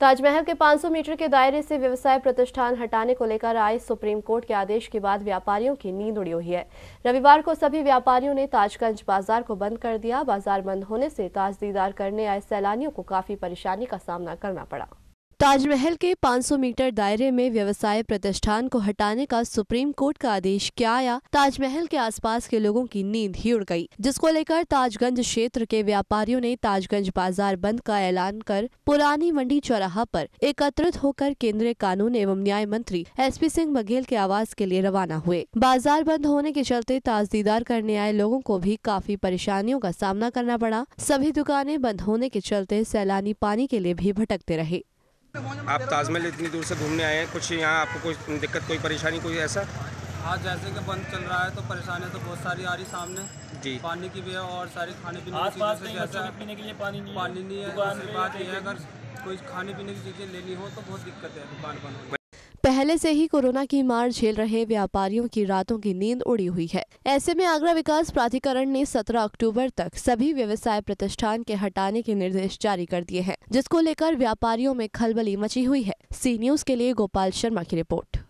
ताजमहल के 500 मीटर के दायरे से व्यवसाय प्रतिष्ठान हटाने को लेकर आए सुप्रीम कोर्ट के आदेश के बाद व्यापारियों की नींद उड़ी हुई है रविवार को सभी व्यापारियों ने ताजगंज बाजार को बंद कर दिया बाजार बंद होने से ताज दीदार करने आए सैलानियों को काफी परेशानी का सामना करना पड़ा ताजमहल के 500 मीटर दायरे में व्यवसाय प्रतिष्ठान को हटाने का सुप्रीम कोर्ट का आदेश क्या आया ताजमहल के आसपास के लोगों की नींद ही उड़ गई जिसको लेकर ताजगंज क्षेत्र के व्यापारियों ने ताजगंज बाजार बंद का ऐलान कर पुरानी मंडी चौराहा पर एकत्रित होकर केंद्रीय कानून एवं न्याय मंत्री एस पी सिंह बघेल के आवास के लिए रवाना हुए बाजार बंद होने के चलते ताज दीदार करने आए लोगों को भी काफी परेशानियों का सामना करना पड़ा सभी दुकानें बंद होने के चलते सैलानी पानी के लिए भी भटकते रहे आप ताजमहल इतनी दूर से घूमने आए हैं कुछ यहाँ आपको कोई दिक्कत कोई परेशानी कोई ऐसा हाँ जैसे कि बंद चल रहा है तो परेशानियाँ तो बहुत सारी आ रही सामने जी पानी की भी है और सारी खाने पीने की चीज़ों से जैसे पीने के लिए पानी नहीं पानी नहीं है बात यह है अगर कोई खाने पीने की चीज़ें लेनी हो तो बहुत दिक्कत है दुकान बंद पहले से ही कोरोना की मार झेल रहे व्यापारियों की रातों की नींद उड़ी हुई है ऐसे में आगरा विकास प्राधिकरण ने 17 अक्टूबर तक सभी व्यवसाय प्रतिष्ठान के हटाने के निर्देश जारी कर दिए हैं जिसको लेकर व्यापारियों में खलबली मची हुई है सी न्यूज के लिए गोपाल शर्मा की रिपोर्ट